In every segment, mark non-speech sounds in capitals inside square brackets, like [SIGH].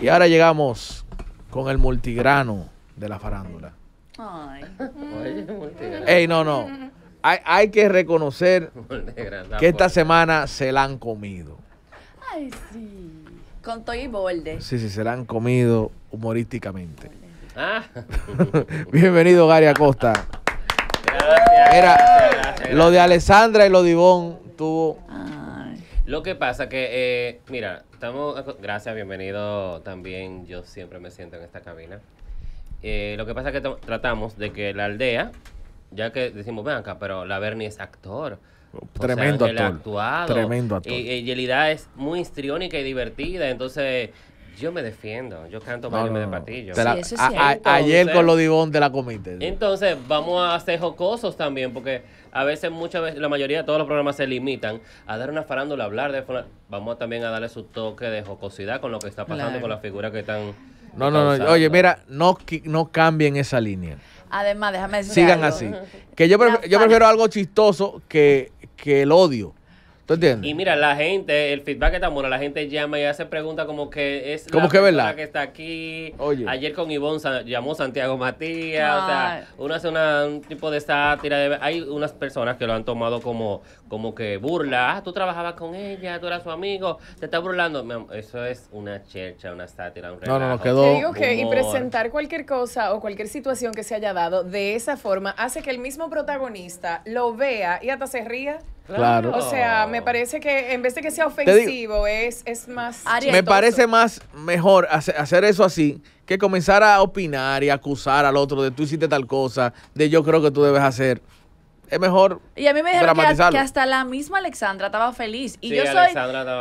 Y ahora llegamos con el multigrano de la farándula. Ay. Ey, no, no. Hay, que reconocer que esta semana se la han comido. Ay, sí. Con Toy y Sí, sí, se la han comido humorísticamente. Ah. [LAUGHS] Bienvenido, Gary Acosta. Era lo de Alessandra y lo de Ivonne tuvo. Lo que pasa que, eh, mira, estamos. Gracias, bienvenido también. Yo siempre me siento en esta cabina. Eh, lo que pasa que tratamos de que la aldea, ya que decimos, ven acá, pero la Bernie es actor. Tremendo actor. Tremendo actor. Y, y es muy histriónica y divertida, entonces yo me defiendo, yo canto más de patillo. ayer con lo divón de la comité Entonces, vamos a ser jocosos también, porque a veces, muchas veces, la mayoría de todos los programas se limitan a dar una farándula, a hablar de. Vamos también a darle su toque de jocosidad con lo que está pasando con las figuras que están. No, no, no. Oye, mira, no, no cambien esa línea. Además, déjame decir Sigan así. Que yo, yo prefiero algo chistoso que, que el odio. ¿Tú entiendes? Y mira, la gente, el feedback está bueno, la gente llama y hace preguntas como que es como que persona verdad? que está aquí. Oye. Ayer con Ivonne llamó Santiago Matías, o sea, uno hace un tipo de sátira. De, hay unas personas que lo han tomado como, como que burla. Ah, tú trabajabas con ella, tú eras su amigo, te está burlando. Eso es una chercha, una sátira, un No, no, no, quedó. y presentar cualquier cosa o cualquier situación que se haya dado de esa forma hace que el mismo protagonista lo vea y hasta se ría. Claro. O sea, me me parece que en vez de que sea ofensivo, es, más. Me parece más mejor hacer, eso así que comenzar a opinar y acusar al otro de tú hiciste tal cosa, de yo creo que tú debes hacer es mejor Y a mí me dijeron que, hasta la misma Alexandra estaba feliz. Y yo soy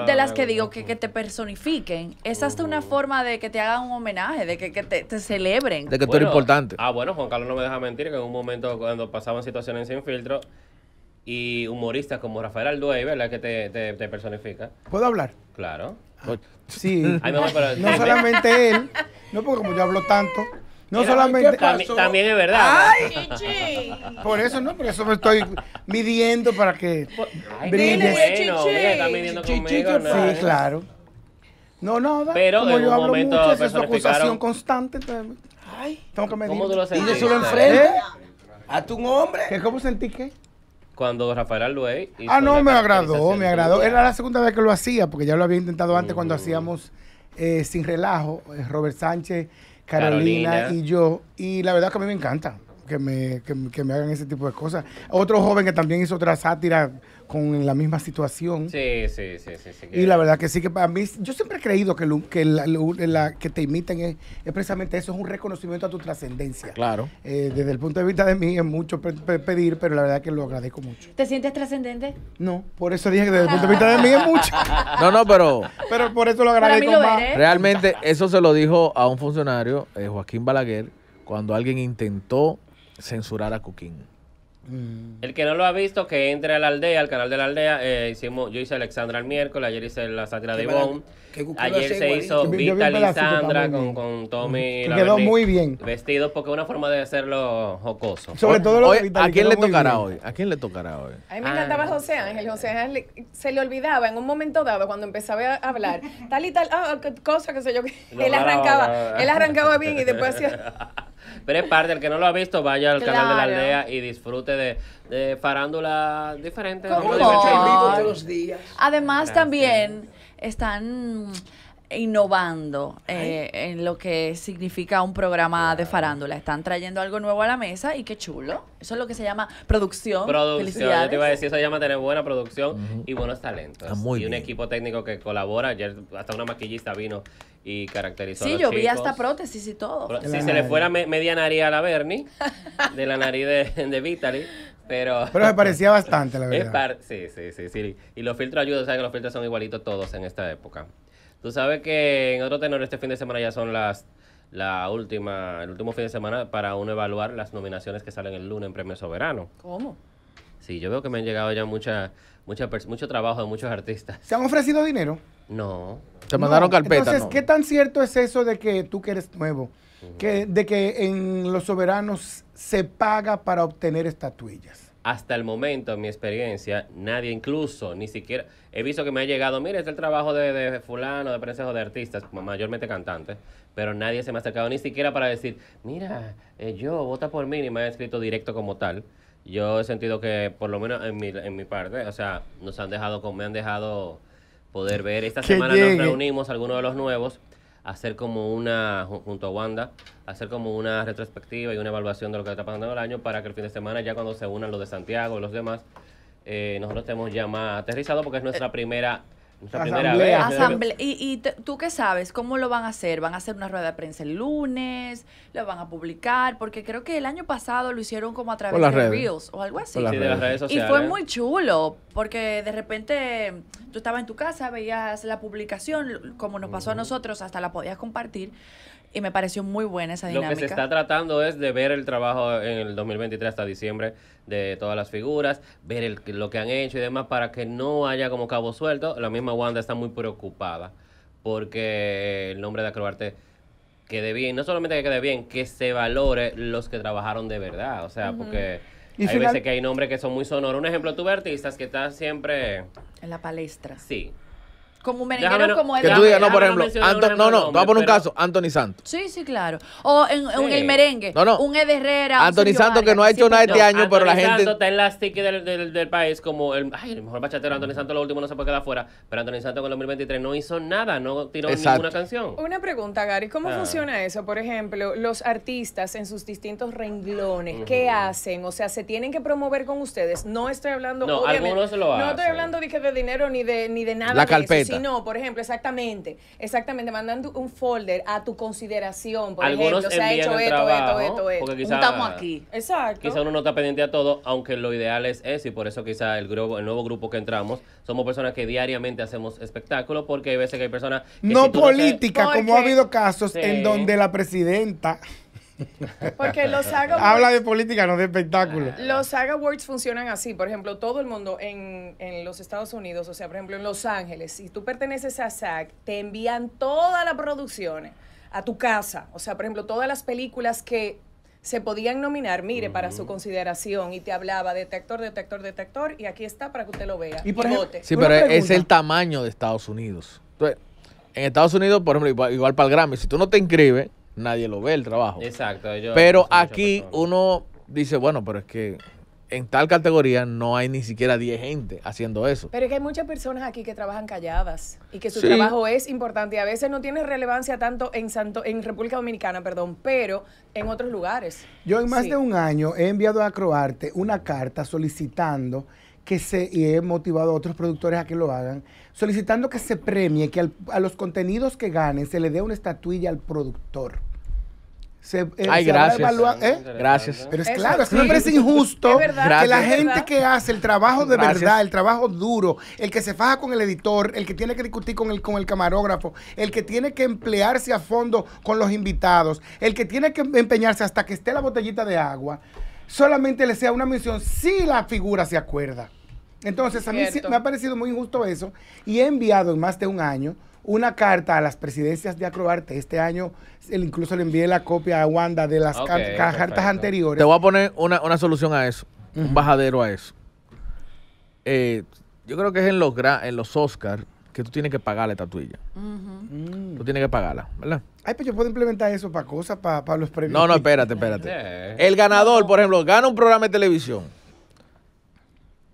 de las que digo que, te personifiquen. Es hasta una forma de que te hagan un homenaje, de que, te, celebren. De que tú eres importante. Ah, bueno, Juan Carlos no me deja mentir que en un momento cuando pasaban situaciones sin filtro, y humoristas como Rafael Alduey, ¿verdad? Que te, te, personifica. ¿Puedo hablar? Claro. Ah, pues, sí. no solamente él, no porque como yo hablo tanto. No solamente. También, es verdad. Ay, Por eso no, por eso me estoy midiendo para que. Ay, brilles. chichi. está midiendo conmigo, ¿no? Sí, claro. No, no, pero como yo hablo momento mucho, es su acusación constante. ay, tengo que medir. ¿Cómo tú lo sentiste? ¿Eh? enfrente. ¿A tu hombre? ¿Qué, ¿Cómo sentí qué? cuando Rafael Arluey. Ah, no, me agradó, me agradó. Era la segunda vez que lo hacía, porque ya lo había intentado antes cuando hacíamos eh, Sin Relajo, eh, Robert Sánchez, Carolina, y yo. Y la verdad que a mí me encanta que me, que, me hagan ese tipo de cosas. Otro joven que también hizo otra sátira con la misma situación. Sí, sí, sí, sí. y la verdad que sí, que para mí, yo siempre he creído que, que, que te imiten es, precisamente eso, es un reconocimiento a tu trascendencia. Claro. Eh, desde el punto de vista de mí es mucho pedir, pero la verdad que lo agradezco mucho. ¿Te sientes trascendente? No, por eso dije que desde el punto de vista de mí es mucho. [LAUGHS] No, no, pero... Pero por eso lo agradezco más. Realmente eso se lo dijo a un funcionario, eh, Joaquín Balaguer, cuando alguien intentó censurar a cooking mm. El que no lo ha visto, que entre a la aldea, al canal de la aldea. Eh, hicimos, yo hice Alexandra el miércoles, ayer hice la sátira de Ayer se hizo Vita Lisandra con, con, Tommy. Que mm. quedó muy bien. Vestido, porque es una forma de hacerlo jocoso. Sobre todo ¿A quién le tocará hoy? ¿A quién le tocará hoy? A mí me encantaba ah. José Ángel. José Ángel se le olvidaba en un momento dado, cuando empezaba a hablar, tal y tal, ah, ah cosa que sé yo. él arrancaba, él arrancaba bien y después [LAUGHS] hacía. Pero es parte, el que no lo ha visto, vaya al canal de la aldea y disfrute de, de farándula diferente. Además, también están innovando eh, en lo que significa un programa de farándula. Están trayendo algo nuevo a la mesa y qué chulo. Eso es lo que se llama producción. Producción, yo te iba a decir, eso se llama tener buena producción y buenos talentos. y un equipo técnico que colabora. Ayer hasta una maquillista vino y caracterizó sí, a los yo vi hasta prótesis y todo. si se le fuera media nariz a la Bernie, de la nariz de, de Vitaly, pero... Pero me parecía bastante, la verdad. sí, sí, sí, sí. Y los filtros ayudan, o que los filtros son igualitos todos en esta época. Tú sabes que en otro tenor este fin de semana ya son las la última, el último fin de semana para uno evaluar las nominaciones que salen el lunes en Premio Soberano. ¿Cómo? Sí, yo veo que me han llegado ya mucha, mucha, mucho trabajo de muchos artistas. ¿Se han ofrecido dinero? No. ¿Se mandaron carpetas? Entonces, ¿qué tan cierto es eso de que tú que eres nuevo, que, de que en Los Soberanos se paga para obtener estatuillas? hasta el momento, en mi experiencia, nadie incluso, ni siquiera, he visto que me ha llegado, mira, este es el trabajo de, de fulano, de o de artistas, mayormente cantantes, pero nadie se me ha acercado ni siquiera para decir, mira, eh, yo, vota por mí, ni me ha escrito directo como tal. Yo he sentido que, por lo menos en mi, en mi parte, o sea, nos han dejado, me han dejado poder ver. Esta semana nos reunimos algunos de los nuevos hacer como una, junto a Wanda, hacer como una retrospectiva y una evaluación de lo que está pasando en el año para que el fin de semana, ya cuando se unan los de Santiago y los demás, eh, nosotros estemos ya más aterrizados porque es nuestra eh, primera ¿Y, y tú qué sabes? ¿Cómo lo van a hacer? ¿Van a hacer una rueda de prensa el lunes? ¿Lo van a publicar? Porque creo que el año pasado lo hicieron como a través de Reels o algo así. Y fue muy chulo, porque de repente tú estabas en tu casa, veías la publicación, como nos pasó a nosotros, hasta la podías compartir y me pareció muy buena esa dinámica. Lo que se está tratando es de ver el trabajo en el 2023 hasta diciembre de todas las figuras, ver lo que han hecho y demás para que no haya como cabo suelto. La misma Wanda está muy preocupada porque el nombre de Acroarte quede bien, no solamente que quede bien, que se valore los que trabajaron de verdad, o sea, porque... hay veces que hay nombres que son muy sonoros. Un ejemplo, tuve artistas que están siempre... En la palestra. Sí, como un merenguero como él. Que tú digas, no, por ejemplo, no, no, te a poner un caso, Anthony Santos. Sí, sí, claro. O en, el merengue, no, no. un Ed Herrera. Anthony Santos que no ha hecho nada este año, pero la gente. Santos está en las tickets del, del, del, país como el, ay, el mejor bachatero. Anthony Santos, lo último no se puede quedar fuera. Pero Anthony Santos con el 2023 no hizo nada, no tiró ninguna canción. Una pregunta, Gary, ¿cómo ah. funciona eso? Por ejemplo, los artistas en sus distintos renglones, ¿qué hacen? O sea, ¿se tienen que promover con ustedes? No estoy hablando. No, obviamente, No estoy hablando dije de dinero ni de, ni de nada. La carpeta no, por ejemplo, exactamente, exactamente, mandando un folder a tu consideración, por ejemplo, se ha hecho esto, esto, esto, esto, quizá, Estamos aquí. Exacto. Quizá uno no está pendiente a todo, aunque lo ideal es eso, y por eso quizá el, grupo, el nuevo grupo que entramos, somos personas que diariamente hacemos espectáculos, porque hay veces que hay personas... Que no política, como ha habido casos en donde la presidenta... [LAUGHS] Porque los Saga Awards, Habla de política, no de espectáculo. Ah. Los Saga Awards funcionan así. Por ejemplo, todo el mundo en, los Estados Unidos, o sea, por ejemplo, en Los Ángeles, si tú perteneces a SAG, te envían todas las producciones a tu casa. O sea, por ejemplo, todas las películas que se podían nominar, mire, para su consideración, y te hablaba detector, detector, detector, y aquí está para que usted lo vea. Y por sí, pero es el tamaño de Estados Unidos. Entonces, en Estados Unidos, por ejemplo, igual para el Grammy, si tú no te inscribes, nadie lo ve el trabajo. Exacto. pero aquí uno dice, bueno, pero es que en tal categoría no hay ni siquiera 10 gente haciendo eso. Pero es que hay muchas personas aquí que trabajan calladas y que su trabajo es importante. y A veces no tiene relevancia tanto en Santo, en República Dominicana, perdón, pero en otros lugares. Yo en más de un año he enviado a Croarte una carta solicitando que se, y he motivado a otros productores a que lo hagan, solicitando que se premie, que a los contenidos que ganen se le dé una estatuilla al productor. Eh, Ay, ¿eh? gracias. Gracias. Pero es claro, es injusto [LAUGHS] que la gente que hace el trabajo de verdad, el trabajo duro, el que se faja con el editor, el que tiene que discutir con el, con el camarógrafo, el que tiene que emplearse a fondo con los invitados, el que tiene que empeñarse hasta que esté la botellita de agua solamente le sea una mención si la figura se acuerda. Entonces, a mí me ha parecido muy injusto eso y he enviado en más de un año una carta a las presidencias de Acroarte. Este año incluso le envié la copia a Wanda de las cartas anteriores. Te voy a poner una, solución a eso, un bajadero a eso. Eh, yo creo que es en los, en los Oscars que tú tienes que pagar la estatuilla. Tú tienes que pagarla, ¿verdad? Ay, pero yo puedo implementar eso para cosas, para, los premios. No, no, espérate, espérate. Eh. El ganador, por ejemplo, gana un programa de televisión.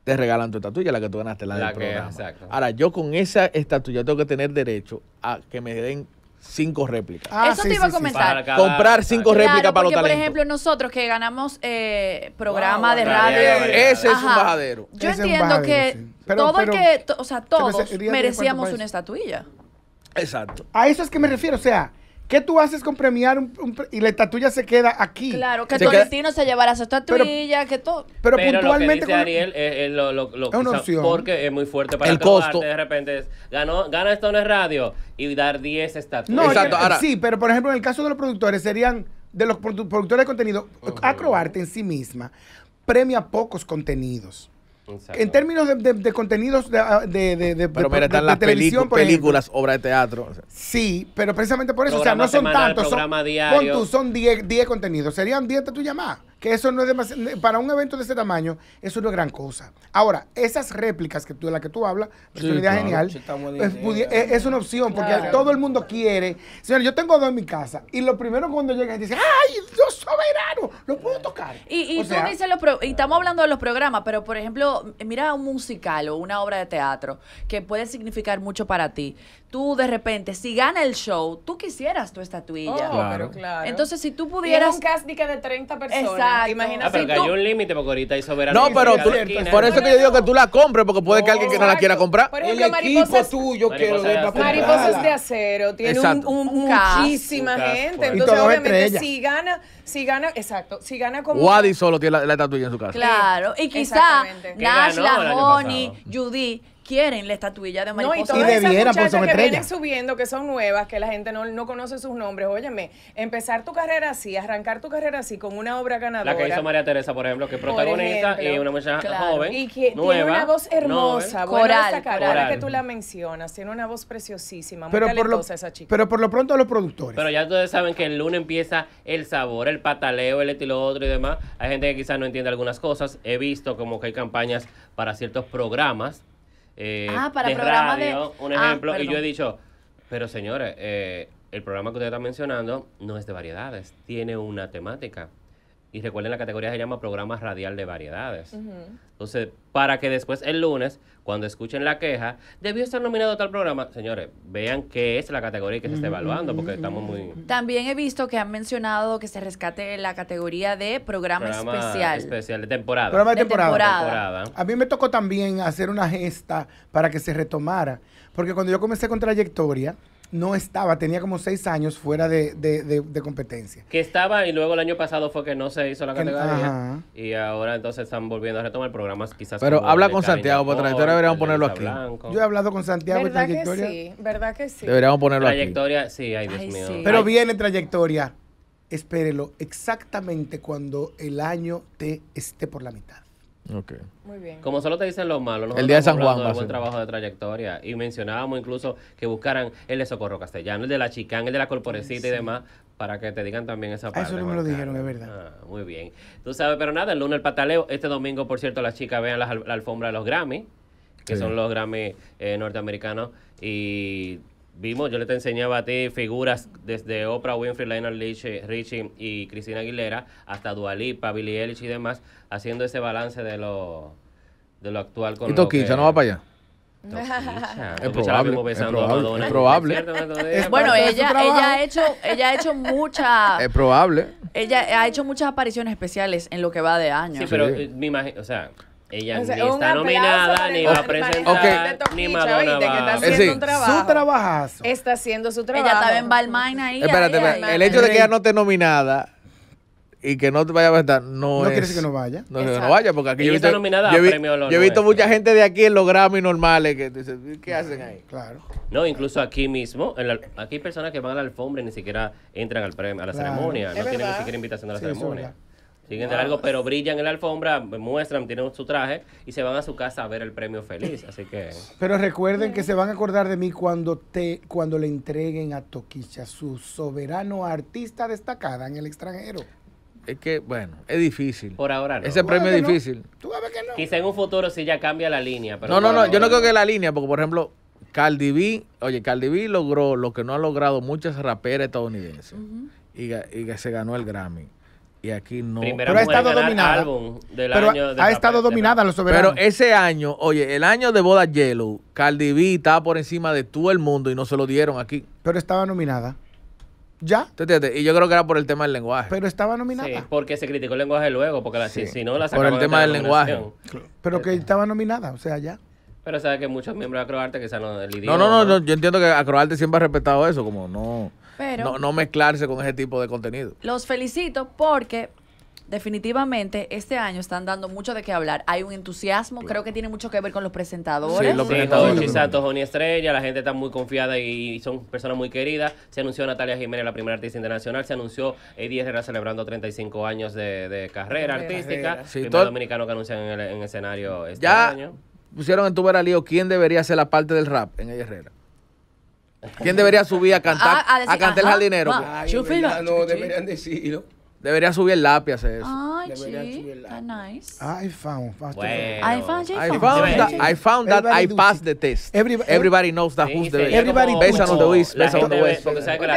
Te regalan tu estatuilla, la que tú ganaste, la, la que, programa. Ahora, yo con esa estatuilla tengo que tener derecho a que me den cinco réplicas. Ah, eso te iba a comentar. Comprar cinco réplicas para los talentos. Por ejemplo, nosotros que ganamos eh, programa de radio. Ese es un bajadero. Yo entiendo que todo el que, o sea, todos merecíamos una estatuilla. Exacto. A eso es que me refiero, o sea, ¿Qué tú haces con premiar y la estatuilla se queda aquí? Claro, que tu Tolentino se llevará su estatuilla, que todo. Pero, puntualmente. es, Porque es muy fuerte para el costo. de repente gana esto en radio y dar 10 estatuillas. No, eh, sí, pero por ejemplo, en el caso de los productores, serían de los productores de contenido, Acroarte en sí misma premia pocos contenidos. En términos de, contenidos de, de, televisión, películas, obras de teatro. Sí, pero precisamente por eso, o sea, no son tantos. Son, son 10 contenidos. Serían 10 de tu llamada que eso no es demasiado, para un evento de ese tamaño, eso no es gran cosa. Ahora, esas réplicas que tú, de las que tú hablas, es una idea genial, pues, eh, es, una opción, porque todo el mundo quiere. Señor, yo tengo dos en mi casa, y lo primero cuando llegan dice ¡ay, Dios soberano! ¡Lo puedo tocar! Y, tú dices, y estamos hablando de los programas, pero por ejemplo, mira un musical o una obra de teatro que puede significar mucho para ti tú de repente, si gana el show, tú quisieras tu estatuilla. Oh, claro. Pero claro. Entonces, si tú pudieras. Y un casting de 30 personas. Exacto. Imagínate. Ah, pero cayó un límite porque ahorita hay soberanía. No, pero tú, por eso que yo digo que tú la compres, porque puede que alguien que no la quiera comprar. Por ejemplo, el equipo tuyo quiero ver para Mariposas de acero. Tiene un, un, muchísima gente. Entonces, obviamente, si gana, si gana, exacto, si gana como. Wadi solo tiene la, estatuilla en su casa. Claro. Y quizá Nash, la Judy quieren la estatuilla de mariposa. No, y, que vienen subiendo, que son nuevas, que la gente no, conoce sus nombres. Óyeme, empezar tu carrera así, arrancar tu carrera así con una obra ganadora. La que hizo María Teresa, por ejemplo, que es protagonista y una muchacha joven. Y que tiene una voz hermosa. coral, que tú la mencionas, tiene una voz preciosísima, muy pero por lo, esa chica. Pero por lo pronto a los productores. Pero ya ustedes saben que el lunes empieza el sabor, el pataleo, el etilodro y demás. Hay gente que quizás no entiende algunas cosas. He visto como que hay campañas para ciertos programas eh, ah, para el programa de... un ah, ejemplo, y yo he dicho, pero señores, eh, el programa que usted está mencionando no es de variedades, tiene una temática. Y recuerden, la categoría se llama Programa Radial de Variedades. Entonces, para que después el lunes, cuando escuchen la queja, debió estar nominado tal programa, señores, vean qué es la categoría que se está evaluando, porque estamos muy... También he visto que han mencionado que se rescate la categoría de programa, programa especial. Especial, de temporada. Programa de, temporada. A mí me tocó también hacer una gesta para que se retomara, porque cuando yo comencé con trayectoria, no estaba, tenía como seis años fuera de, de, de, competencia. Que estaba y luego el año pasado fue que no se hizo la categoría. Y ahora entonces están volviendo a retomar programas quizás. Pero habla con Santiago, por trayectoria deberíamos ponerlo aquí. Yo he hablado con Santiago y trayectoria. Que sí, verdad que sí. Deberíamos ponerlo aquí. Trayectoria, sí, ay Dios mío. Pero viene trayectoria. Espérelo exactamente cuando el año te esté por la mitad. Ok. Muy bien. Como solo te dicen los malos, no. el día de San Juan. Un buen trabajo de trayectoria. Y mencionábamos incluso que buscaran el de Socorro Castellano, el de la Chicán, el de la Corporecita y demás, para que te digan también esa ah, parte. Eso no me lo dijeron, es verdad. Ah, muy bien. Tú sabes, pero nada, el lunes el pataleo. Este domingo, por cierto, las chicas vean la, alfombra de los Grammy, que son los Grammy eh, norteamericanos. Y Vimos, yo le te enseñaba a ti figuras desde Oprah Winfrey, Lionel Richie y Cristina Aguilera, hasta Dualipa, Billie Eilish y demás, haciendo ese balance de lo, de lo actual con ¿Y Toquicha no va para allá? es, probable, es probable, bueno, ella, ella ha hecho, ella ha hecho muchas. [LAUGHS] Es probable. Ella ha hecho muchas apariciones especiales en lo que va de año. Sí, pero mi me imagino, o sea, ella ni está nominada, ni va a presentar, eh, ni Madonna está trabajo. Su trabajazo. Está haciendo su trabajo. Ella estaba en Balmain ahí. Espérate, el hecho de que ella no esté nominada y que no te vaya a presentar no, no quiere decir que no vaya. No, que no vaya, porque aquí yo, visto, nominada yo, yo he visto, mucha gente de aquí en los Grammy normales que dicen, ¿qué hacen ahí? Claro. No, incluso aquí mismo, aquí hay personas que van a la alfombra y ni siquiera entran al premio, a la ceremonia, no tienen ni siquiera invitación a la ceremonia. Tienen de ah. pero brillan en la alfombra, muestran, tienen su traje y se van a su casa a ver el premio feliz. Así que. Pero recuerden que se van a acordar de mí cuando te, cuando le entreguen a Toquicha su soberano artista destacada en el extranjero. Es que, bueno, es difícil. Por ahora no. Ese premio es difícil. Tú sabes que no. Quizá en un futuro sí ya cambia la línea. Pero no, no, no. Yo no creo que la línea, porque por ejemplo, Cardi B, oye, Cardi B logró lo que no ha logrado muchas raperas estadounidenses. y, que se ganó el Grammy. Y aquí no. pero ha estado dominada. pero ha estado dominada los soberanos. Pero ese año, oye, el año de Boda Yellow, Cardi B estaba por encima de todo el mundo y no se lo dieron aquí. Pero estaba nominada. ¿Ya? Y yo creo que era por el tema del lenguaje. Pero estaba nominada. Sí, porque se criticó el lenguaje luego, porque si, no la Por el tema del lenguaje. Pero que estaba nominada, o sea, ya. Pero sabes que muchos miembros de Acroarte que no del idioma. No, no, no, no, yo entiendo que Acroarte siempre ha respetado eso, como no no, no mezclarse con ese tipo de contenido. Los felicito porque definitivamente este año están dando mucho de qué hablar. Hay un entusiasmo, creo que tiene mucho que ver con los presentadores. Sí, los presentadores. Sí, Chisato, Joni Estrella, la gente está muy confiada y son personas muy queridas. Se anunció Natalia Jiménez, la primera artista internacional. Se anunció Eddie Herrera celebrando 35 años de, carrera, artística. Sí, dominicano que anuncian en el, escenario este ya Pusieron en tu ver a Lío quién debería ser la parte del rap en Eddie Herrera. ¿Quién debería subir a cantar? Ah, a, cantar el ah, jardinero. Ah, no, deberían decirlo. Debería subir el lápiz eso. Ay, subir nice. I found. Bueno. I found, I found, that, I, found that I passed the test. Everybody, eh, everybody knows that who's the best. Everybody Besa on the West. Besa on the Ustedes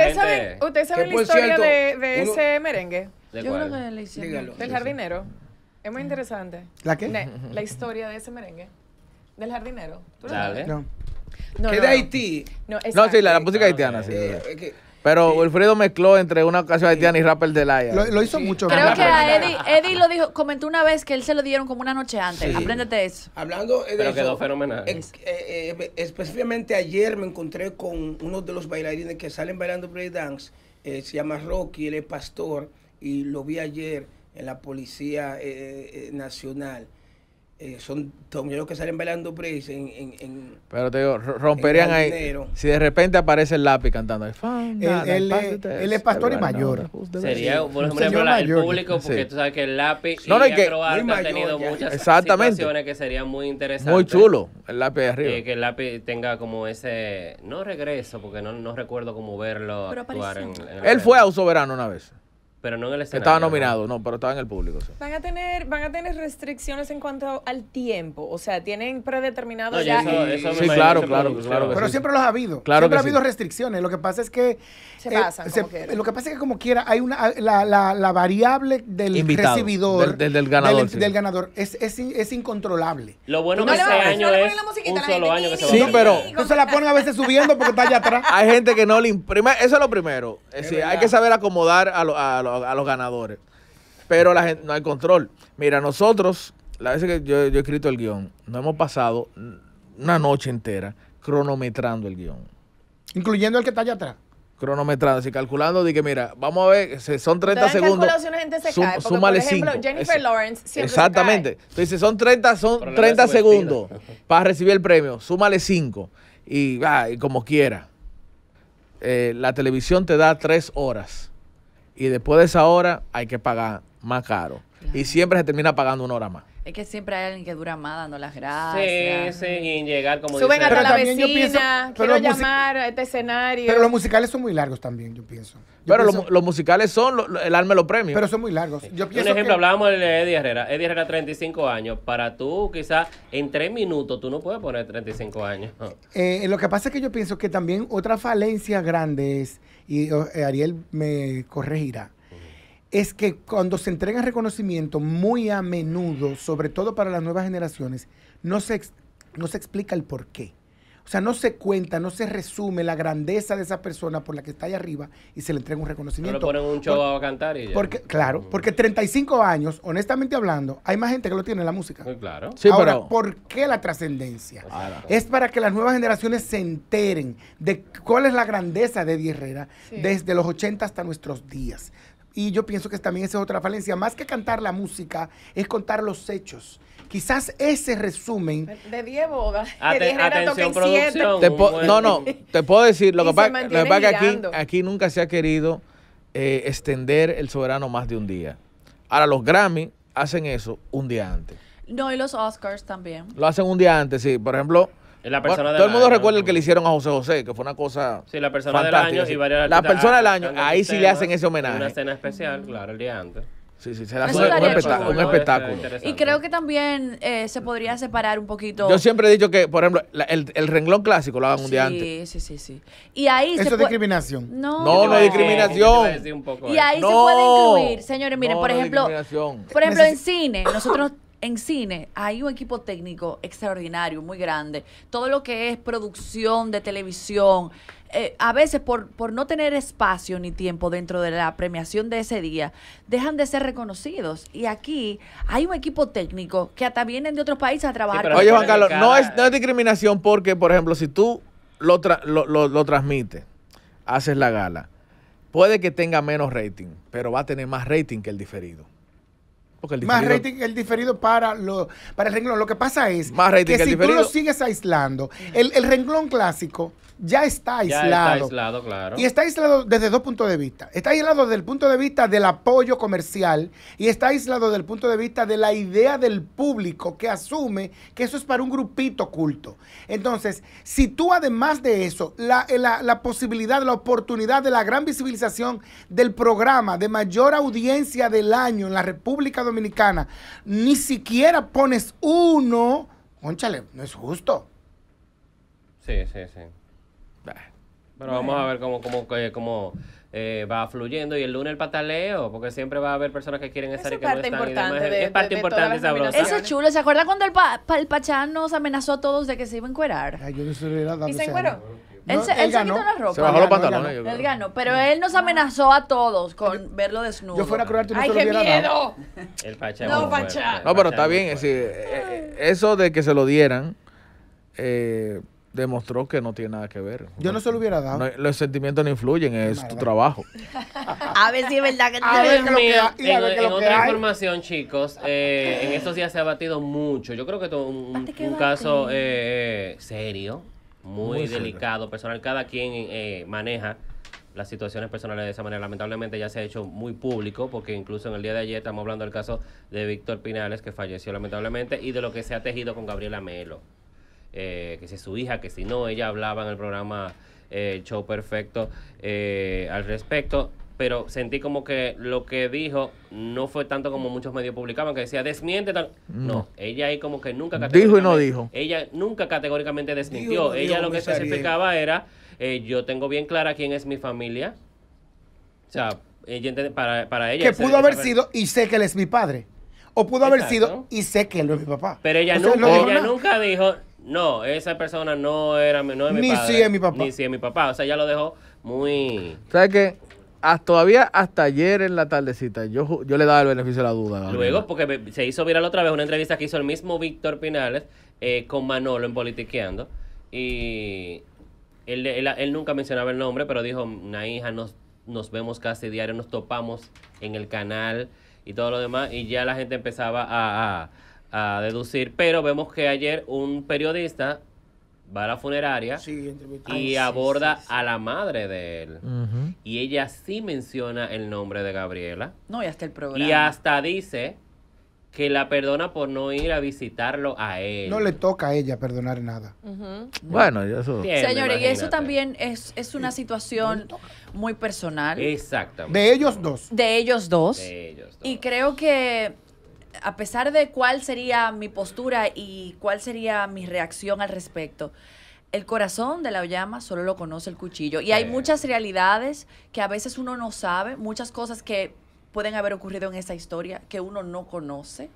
saben ¿Usted sabe la historia de, de ese merengue. Yo creo que la hicieron. Del jardinero. Es muy interesante. ¿La qué? La historia de ese merengue. Del jardinero. sabes? No. No, de Haití. No, sí, la, música haitiana, sí. Eh, eh, pero Wilfredo mezcló entre una canción haitiana y rapper de Laia. Lo, lo hizo mucho mucho. Creo que a Eddie, Eddie lo dijo, comentó una vez que él se lo dieron como una noche antes. Apréndete eso. Hablando de Pero eh, específicamente ayer me encontré con uno de los bailarines que salen bailando breakdance. se llama Rocky, él es pastor. Y lo vi ayer en la Policía Nacional. Eh, son los que salen bailando Pero te digo, romperían ahí. Si de repente aparece el lápiz cantando. Él es pastor y mayor. Sería, por ejemplo, el público, porque tú sabes que el lápiz no, no, que, tenido muchas Exactamente. situaciones que serían muy interesantes. Muy chulo el lápiz de arriba. que el lápiz tenga como ese, no regreso, porque no, no recuerdo cómo verlo Pero actuar Él fue a un soberano una vez. Pero no en el escenario. Estaba nominado, ¿no? pero estaba en el público. Van a tener van a tener restricciones en cuanto al tiempo, o sea, tienen predeterminado ya. sí, claro, claro, claro, Pero siempre los ha habido. siempre ha habido restricciones. Lo que pasa es que se eh, pasan, Lo que pasa es que como quiera hay una la, la, variable del recibidor del, ganador, del, ganador es, es, incontrolable. Lo bueno que ese año es año que Sí, pero no se la ponen a veces subiendo porque está allá atrás. [LAUGHS] Hay gente que no le imprime, eso es lo primero. Es decir, hay que saber acomodar a los a, los ganadores. Pero la gente, no hay control. Mira, nosotros, la vez que yo, he escrito el guión, no hemos pasado una noche entera cronometrando el guión. Incluyendo el que está allá atrás cronometrando, y calculando, dije mira, vamos a ver, son 30 segundos. por ejemplo, Jennifer Lawrence Exactamente. Entonces, son 30, son 30 segundos [LAUGHS] para recibir el premio, súmale 5 ah, y, como quiera. Eh, la televisión te da 3 horas y después de esa hora hay que pagar más caro. Y siempre se termina pagando una hora más. Es que siempre hay alguien que dura más dando las gracias. Sí, sí, y en llegar como Suben hasta la vecina, quiero llamar a este escenario. Pero los musicales son muy largos también, yo pienso. pero los, musicales son el alma de los premios. Pero son muy largos. Yo ejemplo, hablábamos de Eddie Herrera. Eddie Herrera, 35 años. Para tú, quizás en tres minutos, tú no puedes poner 35 años. Eh, lo que pasa es que yo pienso que también otra falencia grande es y eh, Ariel me corregirá, es que cuando se entrega reconocimiento muy a menudo, sobre todo para las nuevas generaciones, no se, no se explica el por qué. O sea, no se cuenta, no se resume la grandeza de esa persona por la que está ahí arriba y se le entrega un reconocimiento. No le ponen un show a cantar y Porque, claro, mm. porque 35 años, honestamente hablando, hay más gente que lo tiene en la música. claro. Ahora, ¿por qué la trascendencia? Pues es para que las nuevas generaciones se enteren de cuál es la grandeza de Eddie Herrera desde los 80 hasta nuestros días. Y yo pienso que también esa es otra falencia. Más que cantar la música, es contar los hechos. Quizás ese resumen. De 10 bodas. que atención, producción. no, no, te puedo decir, lo que pasa es que aquí, aquí nunca se ha querido eh, extender el soberano más de un día. Ahora, los Grammy hacen eso un día antes. No, y los Oscars también. Lo hacen un día antes, sí. Por ejemplo, todo el mundo recuerda el que le hicieron a José José, que fue una cosa. Sí, la persona fantástica, del año y varias La persona del ah, año, ahí sí le hacen ese homenaje. Una escena especial, claro, el día antes. Sí, sí, será un, un, espectáculo. Y creo que también eh, se podría separar un poquito. Yo siempre he dicho que, por ejemplo, el, renglón clásico lo hagan día antes. Sí, sí, sí. Y ahí Eso es discriminación. No, no, es discriminación. Y ahí se puede incluir, señores, miren, por ejemplo, por ejemplo, en cine, nosotros en cine hay un equipo técnico extraordinario, muy grande. Todo lo que es producción de televisión, eh, a veces por, por no tener espacio ni tiempo dentro de la premiación de ese día, dejan de ser reconocidos. Y aquí hay un equipo técnico que hasta vienen de otros países a trabajar. Oye, Juan Carlos, no es, no es discriminación porque, por ejemplo, si tú lo, transmites, haces la gala, puede que tenga menos rating, pero va a tener más rating que el diferido. más rating que el diferido para, lo, para el renglón. Lo que pasa es que, si tú lo sigues aislando, el, el renglón clásico ya está aislado. Ya está aislado, claro. Y está aislado desde dos puntos de vista. Está aislado desde el punto de vista del apoyo comercial y está aislado desde el punto de vista de la idea del público que asume que eso es para un grupito culto. Entonces, si tú además de eso, la, eh, la, la posibilidad, la oportunidad de la gran visibilización del programa de mayor audiencia del año en la República Dominicana, ni siquiera pones uno, conchale, no es justo. Sí, sí, sí. Pero bueno. vamos a ver cómo, cómo, eh, cómo eh, va fluyendo. Y el lunes el pataleo, porque siempre va a haber personas que quieren estar y que no están. es parte importante de importante, Eso es chulo. ¿Se acuerda cuando el, pa, el Pachán nos amenazó a todos de que se iba a encuerar? Ay, yo no ¿Y se encueró? No, él, se, él él se, quitó la ropa. Se bajó los pantalones. Él ganó, pero él nos amenazó a todos con verlo desnudo. Yo fuera a curarte no ¡Ay, qué miedo! el Pachá. No, Pachá. No, pero está bien. Es decir, eh, eso de que se lo dieran, eh, demostró que no tiene nada que ver. Yo no, se lo hubiera dado. los sentimientos no influyen, es tu trabajo. [LAUGHS] a ver si es verdad que, lo En, que otra información, chicos, eh, en estos días se ha batido mucho. Yo creo que es un, ah, caso eh, serio, muy, delicado, personal. Cada quien eh, maneja las situaciones personales de esa manera. Lamentablemente ya se ha hecho muy público, porque incluso en el día de ayer estamos hablando del caso de Víctor Pinales, que falleció lamentablemente, y de lo que se ha tejido con Gabriela Melo. Eh, que si su hija, que si no, ella hablaba en el programa eh, Show Perfecto eh, al respecto. Pero sentí como que lo que dijo no fue tanto como muchos medios publicaban, que decía desmiente tal. No, ella ahí como que nunca Dijo y no dijo. Ella nunca categóricamente desmintió. ella lo que especificaba era: yo tengo bien clara quién es mi familia. O sea, para, ella. Que pudo haber sido, y sé que él es mi padre. O pudo haber sido, y sé que él no es mi papá. Pero ella, nunca, ella nunca dijo, no, esa persona no era mi ni padre. Ni si es mi papá. Ni si es mi papá. O sea, ya lo dejó muy. ¿Sabes qué? Hasta, ah, todavía hasta ayer en la tardecita yo, yo le daba el beneficio de la duda. Luego, porque se hizo viral otra vez una entrevista que hizo el mismo Víctor Pinales eh, con Manolo en Politiqueando. Y él, él, nunca mencionaba el nombre, pero dijo, una hija, nos, nos vemos casi diario, nos topamos en el canal y todo lo demás. Y ya la gente empezaba a a deducir, pero vemos que ayer un periodista va a la funeraria y aborda a la madre de él. Y ella sí menciona el nombre de Gabriela. No, y hasta el programa. Y hasta dice que la perdona por no ir a visitarlo a él. No le toca a ella perdonar nada. Bueno, eso... Señores, y eso también es, es una situación muy personal. Exactamente. De ellos dos. De ellos dos. De ellos dos. Y creo que a pesar de cuál sería mi postura y cuál sería mi reacción al respecto, el corazón de la llama solo lo conoce el cuchillo. Y hay muchas realidades que a veces uno no sabe, muchas cosas que pueden haber ocurrido en esa historia que uno no conoce.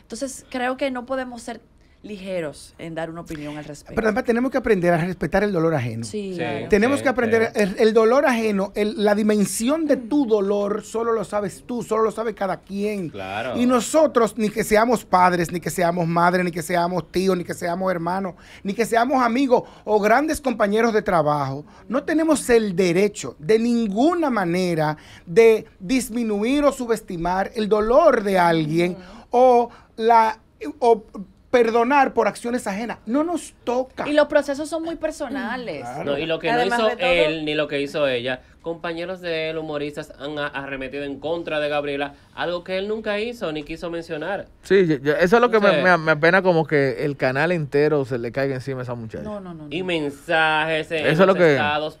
Entonces creo que no podemos ser ligeros en dar una opinión al respecto. Pero además tenemos que aprender a respetar el dolor ajeno. Sí, tenemos que aprender el, dolor ajeno, la dimensión de tu dolor solo lo sabes tú, solo lo sabe cada quien. Claro. Y nosotros ni que seamos padres, ni que seamos madres, ni que seamos tíos, ni que seamos hermanos, ni que seamos amigos o grandes compañeros de trabajo, no tenemos el derecho de ninguna manera de disminuir o subestimar el dolor de alguien o la o perdonar por acciones ajenas. No nos toca. Y los procesos son muy personales. Mm, no, y lo que no hizo él ni lo que hizo ella compañeros de él, humoristas, han arremetido en contra de Gabriela, algo que él nunca hizo ni quiso mencionar. Sí, eso es lo que me, apena como que el canal entero se le caiga encima a esa muchacha. No, no, no. Y mensajes en, eso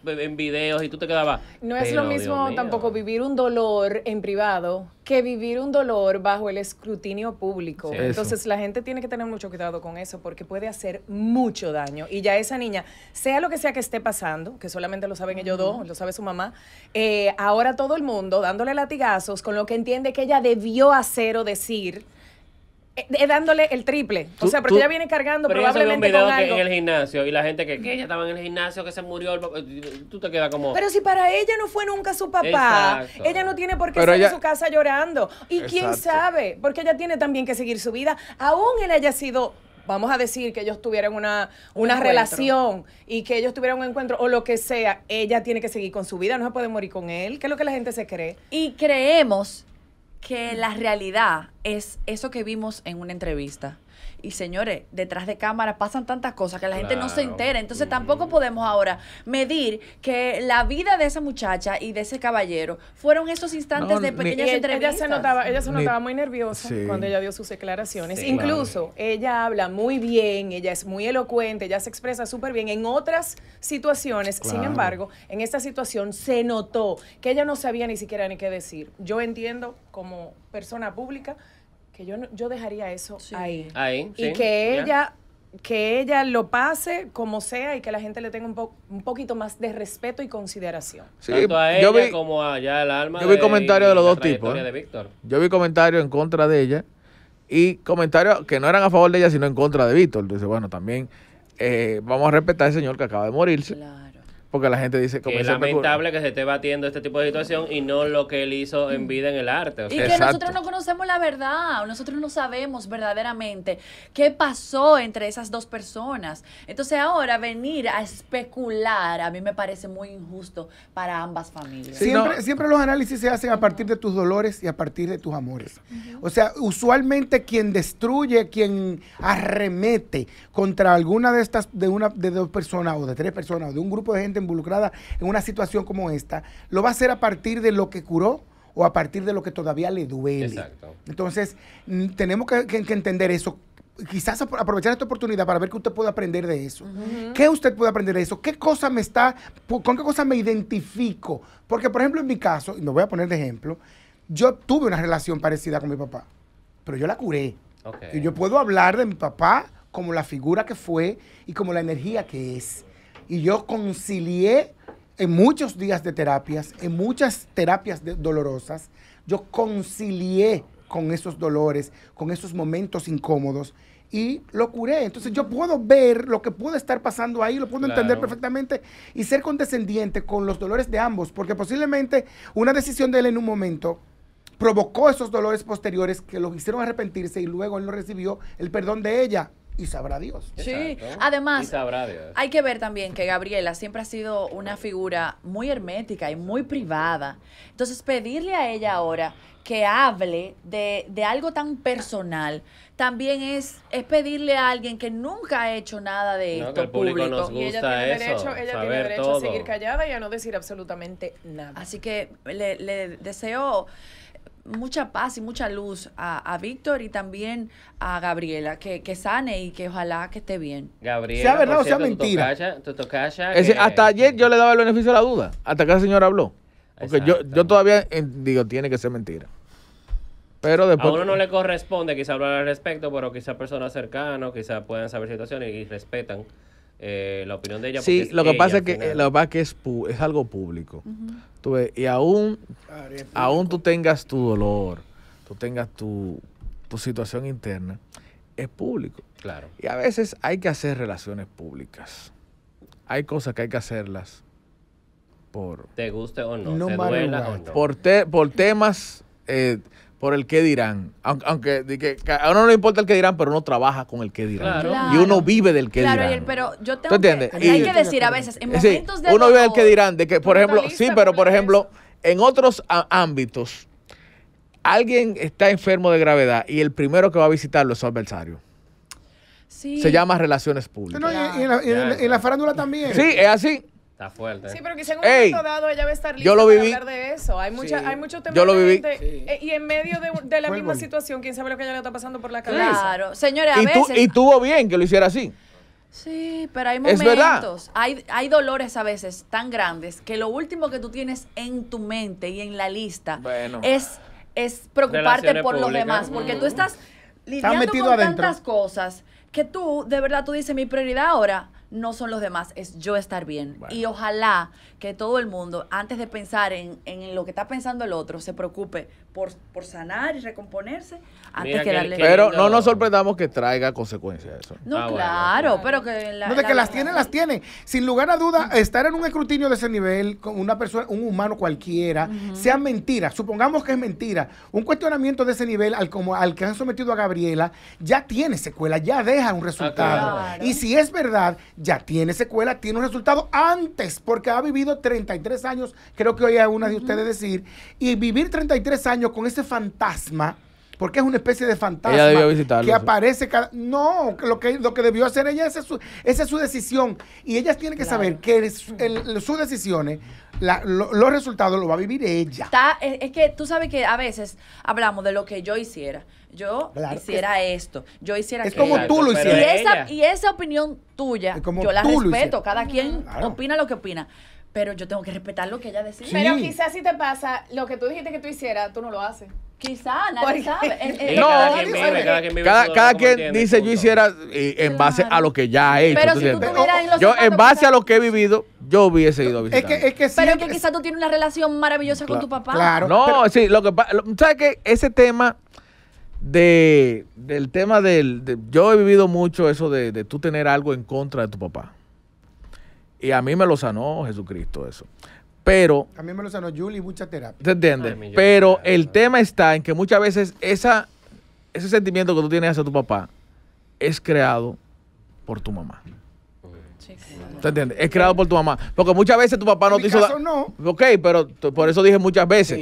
en videos y tú te quedabas. No es lo mismo tampoco vivir un dolor en privado que vivir un dolor bajo el escrutinio público. Entonces la gente tiene que tener mucho cuidado con eso porque puede hacer mucho daño. Y ya esa niña, sea lo que sea que esté pasando, que solamente lo saben ellos dos, lo sabe su mamá, eh, ahora todo el mundo dándole latigazos con lo que entiende que ella debió hacer o decir. Eh, eh, dándole el triple. O sea, porque ella viene cargando pero probablemente en el gimnasio y la gente que, ella estaba en el gimnasio, que se murió, tú te quedas como... Pero si para ella no fue nunca su papá, ella no tiene por qué estar en su casa llorando. Y quién sabe, porque ella tiene también que seguir su vida, aún él haya sido vamos a decir que ellos tuvieran una, relación y que ellos tuvieran un encuentro o lo que sea, ella tiene que seguir con su vida, no se puede morir con él, ¿Qué es lo que la gente se cree. Y creemos que la realidad es eso que vimos en una entrevista y señores, detrás de cámara pasan tantas cosas que la gente no se entera. Entonces mm. tampoco podemos ahora medir que la vida de esa muchacha y de ese caballero fueron esos instantes de pequeñas entrevistas. Ella se notaba, ella se notaba muy nerviosa cuando ella dio sus declaraciones. Incluso ella habla muy bien, ella es muy elocuente, ella se expresa súper bien en otras situaciones. Sin embargo, en esta situación se notó que ella no sabía ni siquiera ni qué decir. Yo entiendo como persona pública que yo, yo dejaría eso ahí. y que ella que ella lo pase como sea y que la gente le tenga un, poquito más de respeto y consideración. Tanto a ella como a el alma. Yo vi comentarios de los dos tipos. ¿eh? Yo vi comentarios en contra de ella y comentarios que no eran a favor de ella, sino en contra de Víctor. Dice, bueno, también eh, vamos a respetar al señor que acaba de morirse. Claro que la gente dice, como es lamentable que se esté batiendo este tipo de situación y no lo que él hizo en mm. vida en el arte. Y que nosotros no conocemos la verdad, nosotros no sabemos verdaderamente qué pasó entre esas dos personas. Entonces ahora venir a especular a mí me parece muy injusto para ambas familias. Siempre, siempre los análisis se hacen a partir de tus dolores y a partir de tus amores. O sea, usualmente quien destruye, quien arremete contra alguna de estas, de una, de dos personas o de tres personas o de un grupo de gente involucrada en una situación como esta, lo va a hacer a partir de lo que curó o a partir de lo que todavía le duele. Exacto. Entonces, mm, tenemos que, entender eso quizás aprovechar esta oportunidad para ver qué usted puede aprender de eso. ¿Qué usted puede aprender de eso? ¿Qué cosa me está, con qué cosa me identifico? Porque, por ejemplo, en mi caso, y me voy a poner de ejemplo, yo tuve una relación parecida con mi papá, pero yo la curé. Y yo puedo hablar de mi papá como la figura que fue y como la energía que es. Y yo concilié en muchos días de terapias, en muchas terapias dolorosas, yo concilié con esos dolores, con esos momentos incómodos y lo curé. Entonces yo puedo ver lo que puede estar pasando ahí, lo puedo entender perfectamente y ser condescendiente con los dolores de ambos, porque posiblemente una decisión de él en un momento provocó esos dolores posteriores que lo hicieron arrepentirse y luego él no recibió el perdón de ella y sabrá Dios. Sí, además, sabrá Dios. hay que ver también que Gabriela siempre ha sido una figura muy hermética y muy privada. Entonces, pedirle a ella ahora que hable de, algo tan personal también es, es pedirle a alguien que nunca ha hecho nada de esto público. y ella tiene derecho, ella tiene derecho a seguir callada y a no decir absolutamente nada. Así que le, le deseo mucha paz y mucha luz a, a Víctor y también a Gabriela, que, sane y que ojalá que esté bien. Gabriela, sea verdad o sea mentira. hasta ayer yo le daba el beneficio de la duda, hasta que la señora habló. Porque yo, yo todavía eh, digo, tiene que ser mentira. Pero después... A uno no le corresponde quizá hablar al respecto, pero quizá personas cercanas, quizá puedan saber situaciones y respetan eh, la opinión de ella. Sí, eh, lo que, pasa es que, lo que es que es, algo público. y aún, aún tú tengas tu dolor, tú tengas tu, situación interna, es público. Claro. Y a veces hay que hacer relaciones públicas. Hay cosas que hay que hacerlas por... Te guste o no, Por, temas... Eh, por el que dirán. Aunque, aunque a uno no le importa el que dirán, pero uno trabaja con el que dirán. Y uno vive del que dirán. pero yo tengo que, hay que decir a veces, en momentos de Uno vive del que dirán, de que, por ejemplo, sí, pero por ejemplo, en otros ámbitos, alguien está enfermo de gravedad y el primero que va a visitarlo es su adversario. Se llama relaciones públicas. y, en la, farándula también. Sí, es así. Está fuerte. Sí, pero quizá en un momento dado ella va a estar lista yo lo viví. para hablar de eso. Hay, mucha, hay muchos temas. Yo lo viví. Eh, y en medio de, la misma situación, quién sabe lo que ella le está pasando por la cabeza. Claro, señores, a y veces... y tuvo bien que lo hiciera así. Sí, pero hay momentos, hay, hay dolores a veces tan grandes que lo último que tú tienes en tu mente y en la lista es, es preocuparte por los demás, porque mm. tú estás lidiando con tantas cosas que tú, de verdad, tú dices, mi prioridad ahora no son los demás, es yo estar bien. Y ojalá que todo el mundo, antes de pensar en, en lo que está pensando el otro, se preocupe por, sanar y recomponerse antes que darle. Pero no nos sorprendamos que traiga consecuencias eso. No, ah, claro, pero que que las tiene, las tiene. Sin lugar a duda, estar en un escrutinio de ese nivel con una persona, un humano cualquiera, sea mentira, supongamos que es mentira, un cuestionamiento de ese nivel al al que han sometido a Gabriela, ya tiene secuela, ya deja un ah, resultado. Y si es verdad, ya tiene secuela, tiene un resultado antes, porque ha vivido 33 años, creo que hoy hay una de ustedes decir, y vivir 33 años con ese fantasma, porque es una especie de fantasma que aparece cada... No, lo que, lo que debió hacer ella, esa es su, decisión. Y ella tiene que saber que sus decisiones, los resultados los va a vivir ella. es, que tú sabes que a veces hablamos de lo que yo hiciera. Yo hiciera esto, yo hiciera Es como tú lo hicieras. Y esa, y esa opinión tuya, yo la respeto. Cada quien opina lo que opina pero yo tengo que respetar lo que ella decía. Pero quizás si te pasa lo que tú dijiste que tú hicieras, tú no lo haces. Quizás, nadie sabe. [LAUGHS] Eh, eh, no, cada quien, dice yo hiciera eh, en base a lo que ya he hecho. Pero si tú en los yo en base a lo que he vivido, yo hubiese ido a visitar. Es que, es pero es que quizás tú tienes una relación maravillosa con tu papá. Claro. No, sí, lo que ¿Sabes qué? Ese tema de, del tema del... yo he vivido mucho eso de, de tú tener algo en contra de tu papá. Y a mí me lo sanó Jesucristo eso. Pero... A mí me lo sanó Julie mucha terapia. ¿Te entiendes? Pero el tema está en que muchas veces esa, ese sentimiento que tú tienes hacia tu papá es creado por tu mamá. ¿Te entiendes? Es creado por tu mamá. Porque muchas veces tu papá no te mi hizo. Caso, no. Ok, pero por eso dije muchas veces.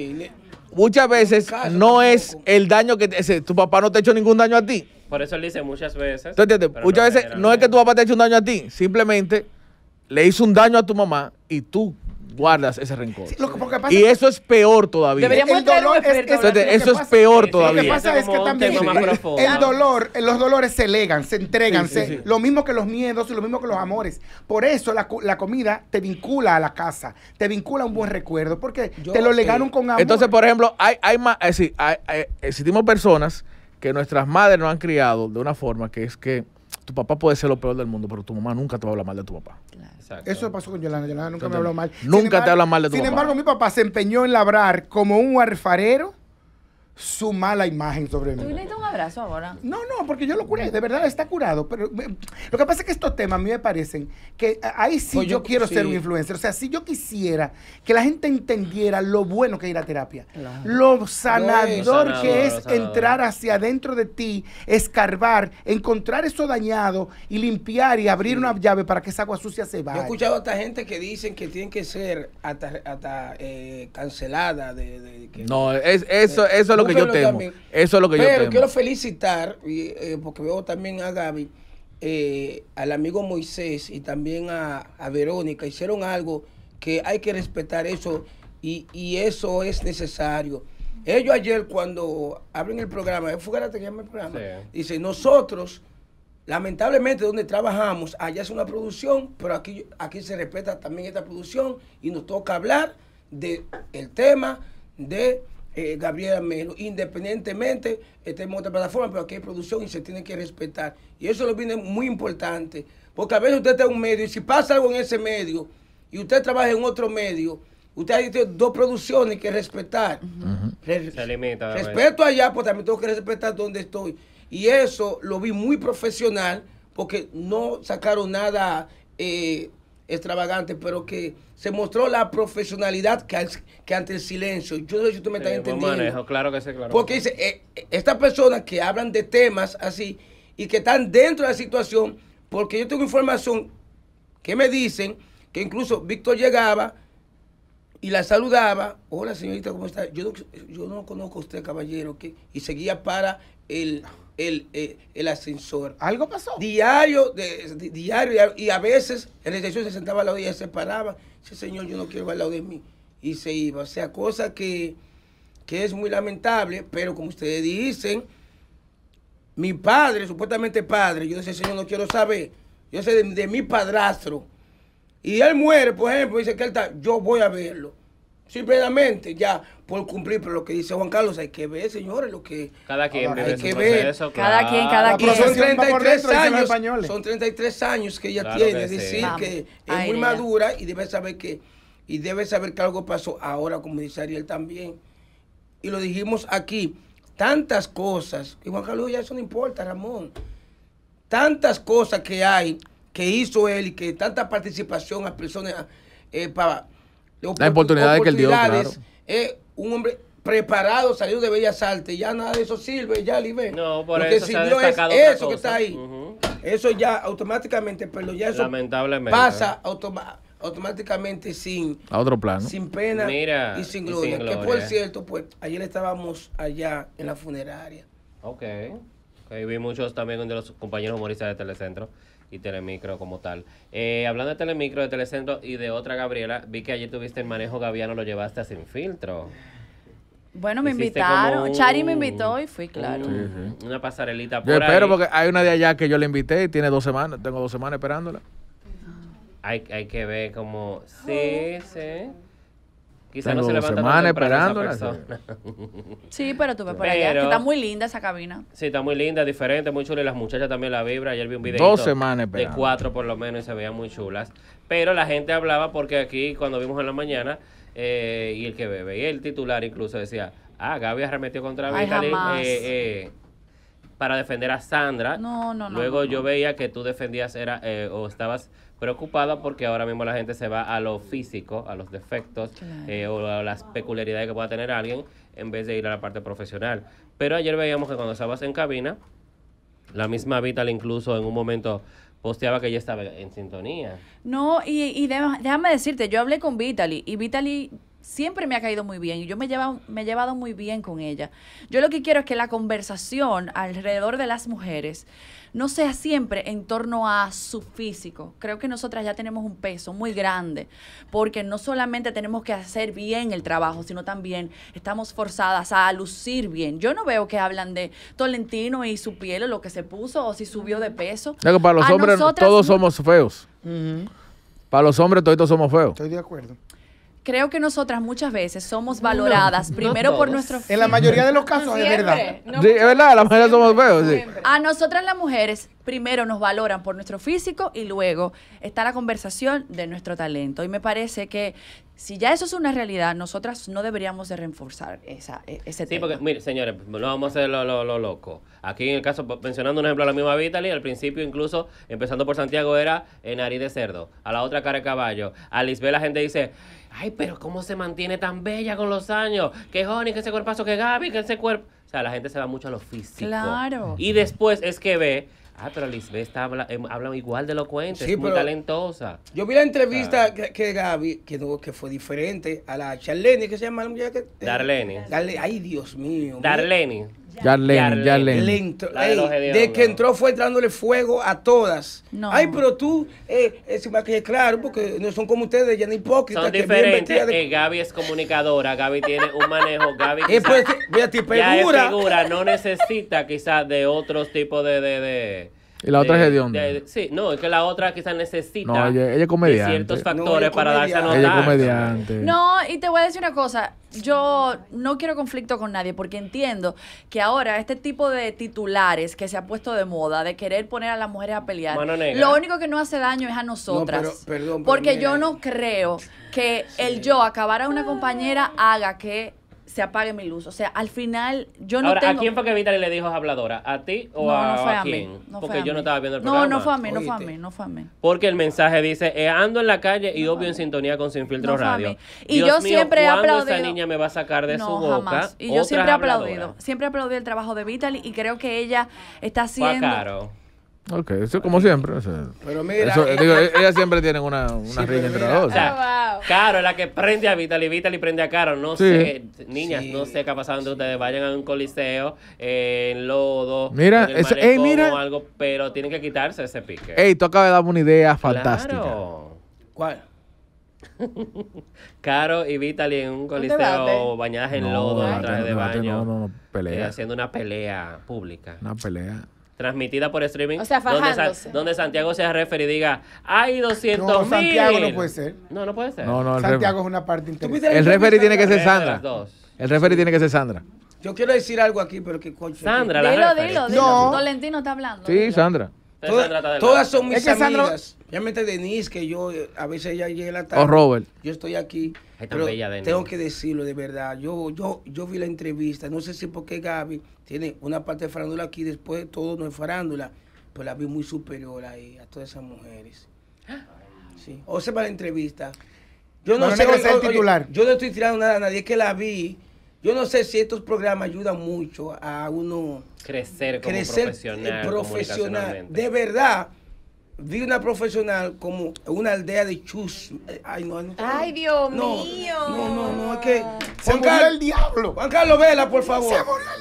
muchas veces no es el daño que tu papá no te ha hecho ningún daño a ti. Por eso él dice muchas veces. ¿Te entiendes? Muchas veces no es que tu papá te ha hecho un daño a ti. Simplemente le hizo un daño a tu mamá y tú guardas ese rencor. y eso es peor todavía. El dolor eso es peor todavía. Lo que pasa es que también el dolor, los dolores se legan, se entregan, lo mismo que los miedos y lo mismo que los amores. Por eso la, comida te vincula a la casa, te vincula a un buen recuerdo, porque te lo legaron con amor. Entonces, por ejemplo, hay, hay, eh, eh, existimos personas que nuestras madres nos han criado de una forma que es que tu papá puede ser lo peor del mundo, pero tu mamá nunca te va a hablar mal de tu papá. Exacto. Eso pasó con Yolanda. Yolanda nunca me habló mal. Nunca te habla mal de tu papá. Sin embargo, mi papá se empeñó en labrar como un alfarero su mala imagen sobre mí. ¿Tú necesitas un abrazo ahora? No, no, porque yo lo curé, de verdad está curado. Pero lo que pasa es que estos temas a mí me parecen que ahí sí pues yo, quiero ser un influencer. O sea, si yo quisiera que la gente entendiera lo bueno que es ir a terapia, lo, sanador que es entrar hacia adentro de ti, escarbar, encontrar eso dañado y limpiar y abrir una llave para que esa agua sucia se vaya. Yo he escuchado a esta gente que dicen que tienen que ser hasta, eh, cancelada. De, no, es, eso, eh, eso es lo que yo Eso es lo que yo temo. quiero felicitar, eh, porque veo también a Gaby, eh, al amigo Moisés y también a, Verónica. Hicieron algo que hay que respetar eso y, eso es necesario. Ellos ayer cuando abren el programa, fue que llama el programa, dice, nosotros, lamentablemente donde trabajamos, allá es una producción, pero aquí, aquí se respeta también esta producción y nos toca hablar del el tema de eh, Gabriela Melo, independientemente tenemos este otra plataforma, pero aquí hay producción y se tiene que respetar. Y eso lo viene muy importante, porque a veces usted está en un medio y si pasa algo en ese medio y usted trabaja en otro medio, usted tiene dos producciones que respetar. respeto allá, pues también tengo que respetar donde estoy. Y eso lo vi muy profesional, porque no sacaron nada. Eh, extravagante, pero que se mostró la profesionalidad que, ante el silencio. Yo no sé si tú me está estás entendiendo. Manejo, claro que claro. Porque dice, eh, eh, estas personas que hablan de temas así y que están dentro de la situación, porque yo tengo información que me dicen que incluso Víctor llegaba y la saludaba. Hola señorita, ¿cómo está? Yo, no, conozco a usted, caballero, y seguía para el eh, el, ascensor. Algo pasó. Diario, de, diario, y a veces en la se sentaba al lado de se paraba, dice, señor, yo no quiero ir al lado de mí. Y se iba. O sea, cosa que, es muy lamentable, pero como ustedes dicen, mi padre, supuestamente padre, yo dice, señor, no quiero saber. Yo sé de, de mi padrastro. Y él muere, por ejemplo, dice que él está, yo voy a verlo. Simplemente, ya por cumplir, pero lo que dice Juan Carlos, hay que ver, señores, lo que... Cada quien Cada quien, cada quien. Son 33 años, son 33 años que ella tiene, es decir, que es muy madura y debe saber que y debe saber que algo pasó ahora, como dice Ariel también. Y lo dijimos aquí, tantas cosas, y Juan Carlos ya eso no importa, Ramón, tantas cosas que hay, que hizo él y que tanta participación a personas eh, para... La oportunidad que el dio, claro un hombre preparado, salió de Bellas Artes, ya nada de eso sirve, ya libé No, por eso sirvió se ha es eso que está ahí. Eso ya automáticamente, pero ya eso pasa ¿eh? automáticamente sin a otro plano sin pena y, sin gloria, que por cierto pues ayer estábamos allá en la funeraria ok, okay vi muchos también de los compañeros humoristas de Telecentro y Telemicro como tal. Eh, hablando de Telemicro, de Telecentro y de otra Gabriela, vi que ayer tuviste el manejo gaviano, lo llevaste sin filtro. Bueno, me invitaron. Chari me invitó y fui, claro. Una pasarelita por Yo espero porque hay una de allá que yo le invité y tiene dos semanas. Tengo dos semanas esperándola. Hay, hay que ver como... Sí, oh. sí. Quizás no se levanta esperando. [LAUGHS] Sí, pero tú ves por allá, que está muy linda esa cabina. Sí, está muy linda, diferente, muy chula. Y las muchachas también la vibra. Ayer vi un video de cuatro por lo menos y se veían muy chulas. Pero la gente hablaba porque aquí, cuando vimos en la mañana, eh, y el que bebe, y el titular incluso decía, ah, Gaby arremetió contra Vitali eh, eh, para defender a Sandra. No, no, no. Luego yo veía que tú defendías era o estabas preocupada porque ahora mismo la gente se va a lo físico, a los defectos eh, o a las peculiaridades que pueda tener alguien en vez de ir a la parte profesional. Pero ayer veíamos que cuando estabas en cabina, la misma Vital incluso en un momento posteaba que ella estaba en sintonía. No, y, y déjame decirte, yo hablé con Vitali y Vitali siempre me ha caído muy bien y yo me, lleva, me he llevado muy bien con ella. Yo lo que quiero es que la conversación alrededor de las mujeres no sea siempre en torno a su físico. Creo que nosotras ya tenemos un peso muy grande porque no solamente tenemos que hacer bien el trabajo, sino también estamos forzadas a lucir bien. Yo no veo que hablan de Tolentino y su piel o lo que se puso o si subió de peso. para los hombres todos somos feos. Para los hombres todos somos feos. Estoy de acuerdo creo que nosotras muchas veces somos valoradas primero por nuestro En la mayoría de los casos es verdad. es verdad, somos A nosotras las mujeres primero nos valoran por nuestro físico y luego está la conversación de nuestro talento. Y me parece que si ya eso es una realidad, nosotras no deberíamos de reforzar esa, e, ese tema. Sí, porque, mire, señores, pues, no vamos a hacer lo, lo, loco. Aquí en el caso, mencionando un ejemplo a la misma Vitali, al principio incluso, empezando por Santiago, era en nariz de cerdo, a la otra cara de caballo. A Lisbeth la gente dice, ay, pero cómo se mantiene tan bella con los años. Que Joni, que ese cuerpazo, que Gaby, que ese cuerpo... O sea, la gente se va mucho a lo físico. Claro. Y después es que ve Ah, pero Lisbeth habla, em, habla igual de elocuente, es muy talentosa. Yo vi la entrevista ah. que, que, Gaby, que, fue diferente a la Charlene, que se llama la Darlene. Ay, Dios mío. Darlene. Yarlen, Yarlen. de que entró fue dándole fuego a todas. Ay, pero tú, eh, eh claro, porque no son como ustedes, ya ni hipócritas. Son diferentes. De... Eh, Gaby es comunicadora, Gaby tiene un manejo. Gaby [LAUGHS] eh, ya figura, no necesita quizás de otro tipo de, de y la otra es De, sí, no, es que la otra quizás necesita no, ciertos factores para darse a notar. Ella es comediante. No, y te voy a decir una cosa. Yo no quiero conflicto con nadie porque entiendo que ahora este tipo de titulares que se ha puesto de moda, de querer poner a las mujeres a pelear, lo único que no hace daño es a nosotras. porque yo no creo que el yo acabar a una ah. compañera haga que se apague mi luz. O sea, al final yo no Ahora, tengo... ¿a quién fue que Vitaly le dijo habladora? ¿A ti o a, no fue a, quién? Mí, Porque yo no estaba viendo el programa. No, no fue a mí, no fue a mí, no fue a mí. Porque el mensaje dice, eh, ando en la calle y obvio en sintonía con Sin Filtro Radio. Y yo siempre he aplaudido... esa niña me va a sacar de su boca? Y yo siempre he aplaudido. Siempre he aplaudido el trabajo de Vitaly y creo que ella está haciendo... Fue Ok, eso como siempre. pero mira, eh, ellas siempre tienen una, una entre dos. Ah, Caro es la que prende a Vitali, Vitali prende a Caro. No sé, niñas, no sé qué ha pasado entre ustedes. Vayan a un coliseo, eh, en lodo, mira, en el algo, pero tienen que quitarse ese pique. Ey, tú acabas de darme una idea fantástica. Claro. ¿Cuál? [LAUGHS] Caro y Vitaly en un coliseo bañadas en lodo, en de baño. No, no, pelea. Eh, haciendo una pelea pública. Una pelea transmitida por streaming. O sea, fajándose. Donde, Santiago sea referi y diga, hay 200 no, Santiago no puede ser. No, no puede ser. Santiago es una parte interesante. El referee tiene que ser eh, Sandra. El referee tiene que ser Sandra. Yo quiero decir algo aquí, pero que coño Sandra, la Dilo, dilo, dilo. No. está hablando. Sí, Sandra. todas son mis amigas. Sandra... Ya Denise, que yo, eh, a veces ella llega tarde. O Robert. Yo estoy aquí. Pero Tengo que decirlo de verdad. Yo, yo, yo vi la entrevista. No sé si porque Gaby tiene una parte de farándula aquí, después todo no es farándula. Pero pues la vi muy superior ahí a todas esas mujeres. O se para la entrevista. Yo no sé. yo no estoy tirando nada a nadie, que la vi. Yo no sé si estos programas ayudan mucho a uno crecer como eh, profesional, profesional. De verdad, vi una profesional como una aldea de chus. Ay, no, Ay, Dios mío. No, no, no, es que. Se Juan murió el diablo. Juan Carlos Vela, por favor. Se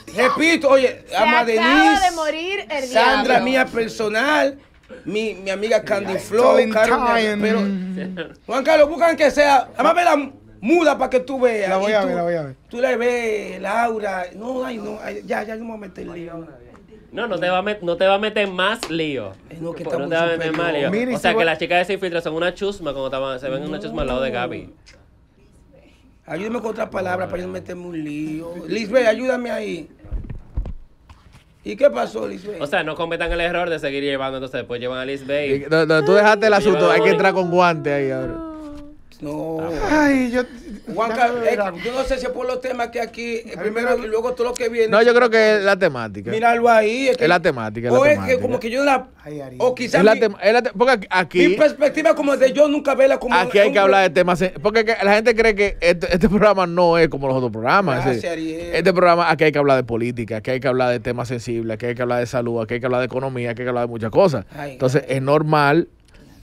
el diablo. Repito, oye, Se de morir el Sandra, mía personal. Mi, mi amiga Candy Flow, pero Juan Carlos, buscan que sea, además la muda para que tú veas. La voy a tú, ver, la voy a ver. Tú la ves, Laura, no, ay, no, ya, ya, no me voy a meter. No, no te va a, no te va a meter más lío. que no te va a meter más lío. o sea, que las chicas de Sin Filtro son una chusma cuando se ven una chusma al lado de Gaby. Ayúdame con otras palabras para yo meterme un lío. Lisbeth, ayúdame ahí. ¿Y qué pasó, Lisbeth? O sea, no cometan el error de seguir llevando, entonces después llevan a Lisbeth. No, no, tú dejaste el asunto, hay que entrar con guantes ahí ahora. No. Ay, yo, Juan Carlos, eh, yo no sé si es por los temas que aquí, eh, primero y luego todo lo que viene. No, yo creo que es la temática. Míralo ahí. Es, la temática. o es que como que yo la. o quizás. mi, aquí. perspectiva como de yo nunca la como. Aquí hay que hablar de temas. Eh, porque la gente cree que este, este, programa no es como los otros programas. Este programa, aquí hay que hablar de política, aquí hay que hablar de temas sensibles, aquí hay que hablar de salud, aquí hay que hablar de economía, aquí hay que hablar de muchas cosas. Entonces, es normal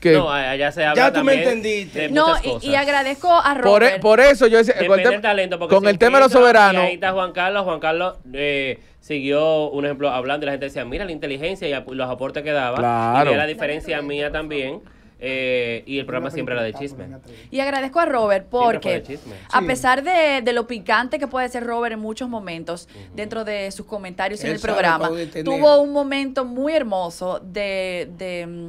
no, allá se habla ya tú me entendiste. No, y, agradezco a e-, Robert. Por, eso yo decía, con el, tema de los soberanos. Ahí está Juan Carlos, Juan Carlos eh, siguió, un ejemplo, hablando y la gente decía, mira la inteligencia y los aportes que daba. Y Y la diferencia mía también. Eh, y el programa siempre era de chisme. Y agradezco a Robert porque, a pesar de, de, lo picante que puede ser Robert en muchos momentos, dentro de sus comentarios en el programa, tuvo un momento muy hermoso de mm,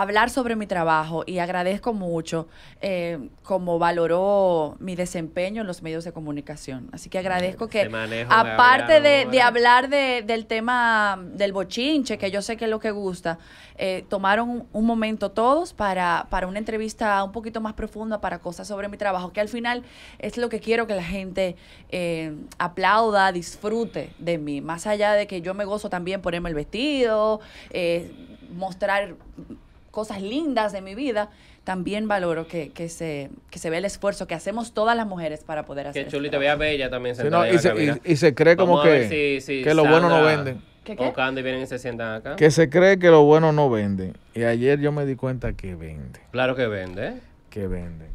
hablar sobre mi trabajo y agradezco mucho eh, como valoró mi desempeño en los medios de comunicación. Así que agradezco que, aparte de, hablar del tema del bochinche, que yo sé que es lo que gusta, eh, tomaron un, momento todos para, para una entrevista un poquito más profunda para cosas sobre mi trabajo, que al final es lo que quiero que la gente eh, aplauda, disfrute de mí, más allá de que yo me gozo también ponerme el vestido, eh, mostrar cosas lindas de mi vida, también valoro que, se, que se ve el esfuerzo que hacemos todas las mujeres para poder hacer Que Chuli te vea bella también. no, y, se, y, y, se, cree como que, lo bueno no vende ¿Qué, O vienen y se sientan acá. Que se cree que lo bueno no vende. Y ayer yo me di cuenta que vende. Claro que vende. Que vende.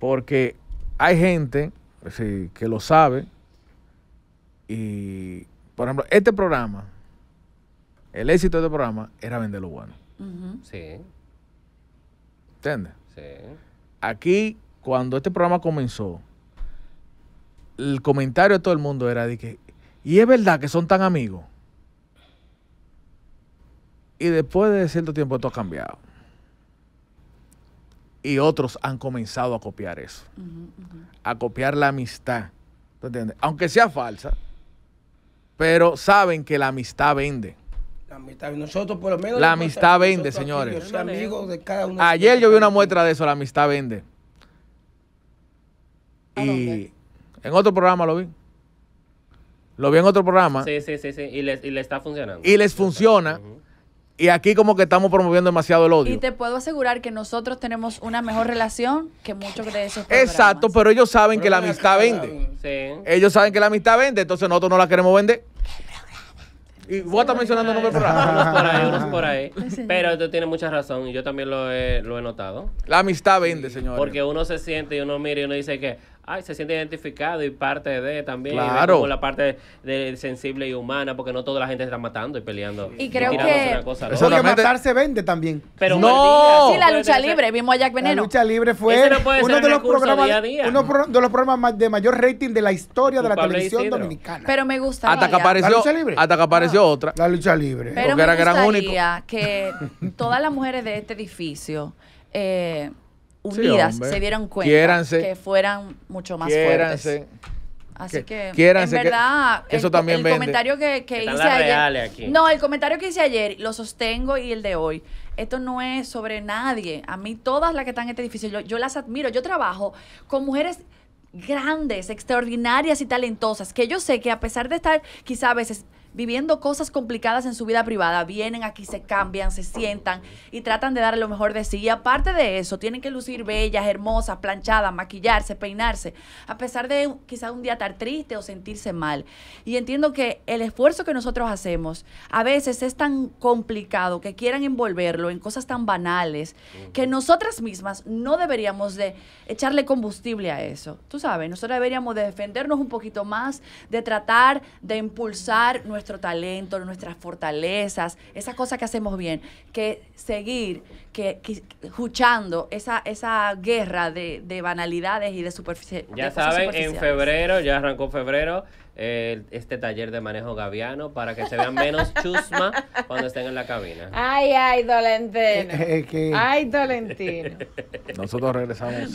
Porque hay gente que lo sabe. Y, por ejemplo, este programa, el éxito de este programa era vender lo bueno. Sí. ¿Entiendes? Sí. Aquí, cuando este programa comenzó, el comentario de todo el mundo era de que, y es verdad que son tan amigos. Y después de cierto tiempo esto ha cambiado. Y otros han comenzado a copiar eso. A copiar la amistad. ¿Entiendes? Aunque sea falsa, pero saben que la amistad vende. La amistad, nosotros por La amistad vende, señores. Ayer yo vi una muestra de eso, la amistad vende. Y en otro programa lo vi. Lo vi en otro programa. Sí, sí, sí, sí. Y les, y les está funcionando. Y les funciona. Y aquí como que estamos promoviendo demasiado el odio. Y te puedo asegurar que nosotros tenemos una mejor relación que muchos de esos programas. Exacto, pero ellos saben que la amistad vende. Ellos saben que la amistad vende, entonces nosotros no la queremos vender. Y vos estás mencionando nombres por ahí. Unos por ahí, unos por ahí. [LAUGHS] Pero tú tienes mucha razón y yo también lo he, lo he notado. La amistad vende, señor. Porque uno se siente y uno mira y uno dice que, ay, se siente identificado y parte de también. Claro. Como la parte sensible y humana, porque no toda la gente se está matando y peleando. Y creo que. Eso de matar se vende también. Pero no. Sí, la lucha libre. Vimos a Jack Veneno. La lucha libre fue uno, de los programas, uno de los de mayor rating de la historia de la televisión dominicana. Pero me gusta. Hasta que apareció. libre? Hasta que apareció ah. otra. La lucha libre. Pero porque me era gran único. que todas las mujeres de este edificio. Eh, unidas se dieron cuenta que fueran mucho más fuertes. Así que, en verdad, eso el, también comentario que, hice ayer. No, el comentario que hice ayer lo sostengo y el de hoy. Esto no es sobre nadie. A mí, todas las que están en este edificio, yo, yo las admiro. Yo trabajo con mujeres grandes, extraordinarias y talentosas, que yo sé que a pesar de estar quizá a veces viviendo cosas complicadas en su vida privada, vienen aquí, se cambian, se sientan y tratan de dar lo mejor de sí. Y aparte de eso, tienen que lucir bellas, hermosas, planchadas, maquillarse, peinarse, a pesar de quizá un día estar triste o sentirse mal. Y entiendo que el esfuerzo que nosotros hacemos a veces es tan complicado que quieran envolverlo en cosas tan banales que nosotras mismas no deberíamos de echarle combustible a eso. Tú sabes, nosotros deberíamos de defendernos un poquito más, de tratar de impulsar nuestra nuestro talento, nuestras fortalezas, esas cosas que hacemos bien, que seguir que, escuchando esa, esa guerra de, banalidades y de superficie. Ya saben, en febrero, ya arrancó febrero, este taller de manejo gaviano para que se vean menos [LAUGHS] chusma cuando estén en la cabina. Ay, ay, Dolentino. ay, Dolentino. Nosotros regresamos